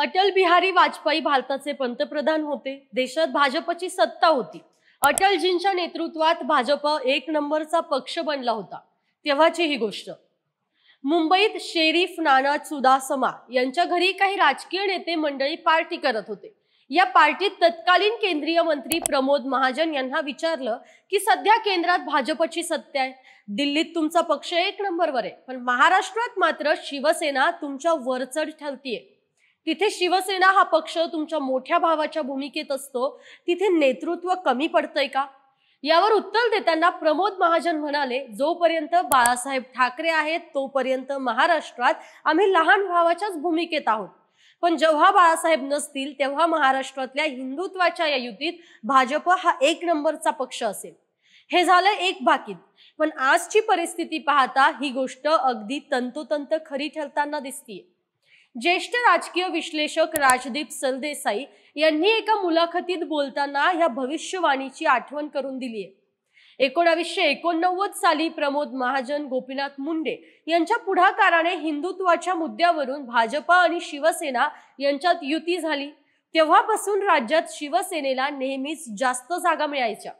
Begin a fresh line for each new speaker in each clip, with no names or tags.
अटल बिहारी वाजपेयी भारताचे पंतप्रधान होते देशात भाजपची सत्ता होती अटलजींच्या नेतृत्वात भाजप एक नंबरचा पक्ष बनला होता तेव्हाची ही गोष्ट मुंबईत शेरीफ नाना समा यांच्या घरी काही राजकीय नेते मंडळी पार्टी करत होते या पार्टीत तत्कालीन केंद्रीय मंत्री प्रमोद महाजन यांना विचारलं की सध्या केंद्रात भाजपची सत्ता आहे दिल्लीत तुमचा पक्ष एक नंबरवर आहे पण महाराष्ट्रात मात्र शिवसेना तुमच्या वरचढ ठरतीये तिथे शिवसेना हा पक्ष तुमच्या मोठ्या भावाच्या भूमिकेत असतो तिथे नेतृत्व कमी पडतंय का यावर उत्तर देताना प्रमोद महाजन म्हणाले जोपर्यंत बाळासाहेब ठाकरे आहेत तोपर्यंत महाराष्ट्रात आम्ही लहान भावाच्याच भूमिकेत आहोत पण जेव्हा बाळासाहेब नसतील तेव्हा महाराष्ट्रातल्या हिंदुत्वाच्या या युतीत भाजप हा एक नंबरचा पक्ष असेल हे झालं एक बाकीत पण आजची परिस्थिती पाहता ही गोष्ट अगदी तंतोतंत खरी ठरताना दिसतीये ज्येष्ठ राजकीय विश्लेषक राजदीप सरदेसाई यांनी एका मुलाखतीत बोलताना ह्या भविष्यवाणीची आठवण करून दिली आहे एकोणावीसशे एकोणनव्वद साली प्रमोद महाजन गोपीनाथ मुंडे यांच्या पुढाकाराने हिंदुत्वाच्या मुद्द्यावरून भाजपा आणि शिवसेना यांच्यात युती झाली तेव्हापासून राज्यात शिवसेनेला नेहमीच जास्त जागा मिळायच्या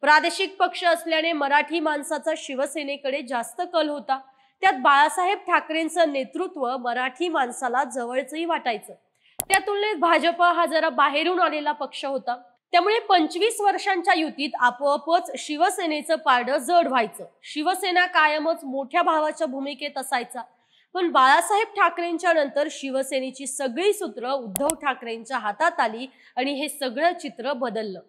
प्रादेशिक पक्ष असल्याने मराठी माणसाचा शिवसेनेकडे जास्त कल होता त्यात बाळासाहेब ठाकरेंचं नेतृत्व मराठी माणसाला जवळचंही वाटायचं त्या तुलनेत भाजप हा जरा बाहेरून आलेला पक्ष होता त्यामुळे पंचवीस वर्षांच्या युतीत आपोआपच शिवसेनेचं पारडं जड व्हायचं शिवसेना कायमच मोठ्या भावाच्या भूमिकेत असायचा पण बाळासाहेब ठाकरेंच्या नंतर शिवसेनेची सगळी सूत्र उद्धव ठाकरेंच्या हातात आली आणि हे सगळं चित्र बदललं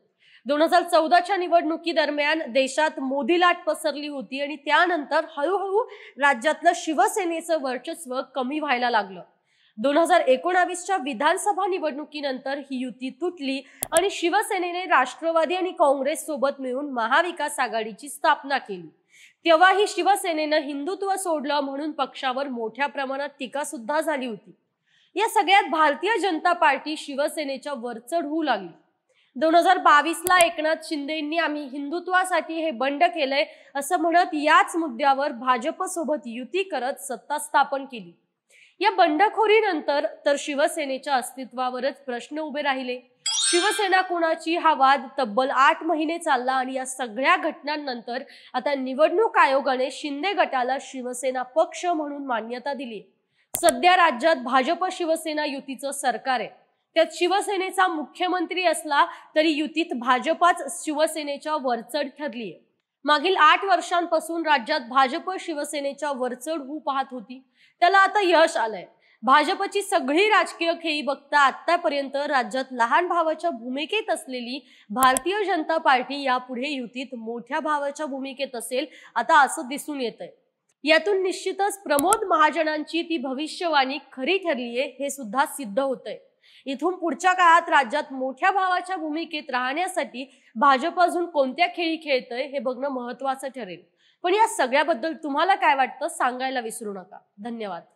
दोन हजार चौदाच्या निवडणुकीदरम्यान देशात मोदी लाट पसरली होती आणि त्यानंतर हळूहळू राज्यातलं शिवसेनेचं वर्चस्व कमी व्हायला लागलं दोन हजार एकोणावीसच्या विधानसभा निवडणुकीनंतर ही युती तुटली आणि शिवसेनेने राष्ट्रवादी आणि काँग्रेस सोबत मिळून महाविकास आघाडीची स्थापना केली तेव्हाही शिवसेनेनं हिंदुत्व सोडलं म्हणून पक्षावर मोठ्या प्रमाणात टीका सुद्धा झाली होती या सगळ्यात भारतीय जनता पार्टी शिवसेनेच्या वरचढ होऊ लागली दोन हजार बावीसला एकनाथ शिंदेंनी आम्ही हिंदुत्वासाठी हे बंड केलंय असं म्हणत याच मुद्द्यावर भाजपसोबत युती करत सत्ता स्थापन केली या बंडखोरीनंतर तर शिवसेनेच्या अस्तित्वावरच प्रश्न उभे राहिले शिवसेना कोणाची हा वाद तब्बल आठ महिने चालला आणि या सगळ्या घटनांनंतर आता निवडणूक आयोगाने शिंदे गटाला शिवसेना पक्ष म्हणून मान्यता दिली सध्या राज्यात भाजप शिवसेना युतीचं सरकार आहे त्यात शिवसेनेचा मुख्यमंत्री असला तरी युतीत भाजपाच शिवसेनेच्या वरचढ ठरली आहे मागील आठ वर्षांपासून राज्यात भाजप शिवसेनेच्या वरचढ होऊ पाहत होती त्याला आता यश आलंय भाजपची सगळी राजकीय खेळी बघता आतापर्यंत राज्यात लहान भावाच्या भूमिकेत असलेली भारतीय जनता पार्टी यापुढे युतीत मोठ्या भावाच्या भूमिकेत असेल आता असं दिसून येत आहे यातून निश्चितच प्रमोद महाजनांची ती भविष्यवाणी खरी ठरलीये हे सुद्धा सिद्ध होतंय इथून पुढच्या काळात राज्यात मोठ्या भावाच्या भूमिकेत राहण्यासाठी भाजप अजून कोणत्या खेळी खेळतंय हे बघणं महत्वाचं ठरेल पण या सगळ्याबद्दल तुम्हाला काय वाटतं सांगायला विसरू नका धन्यवाद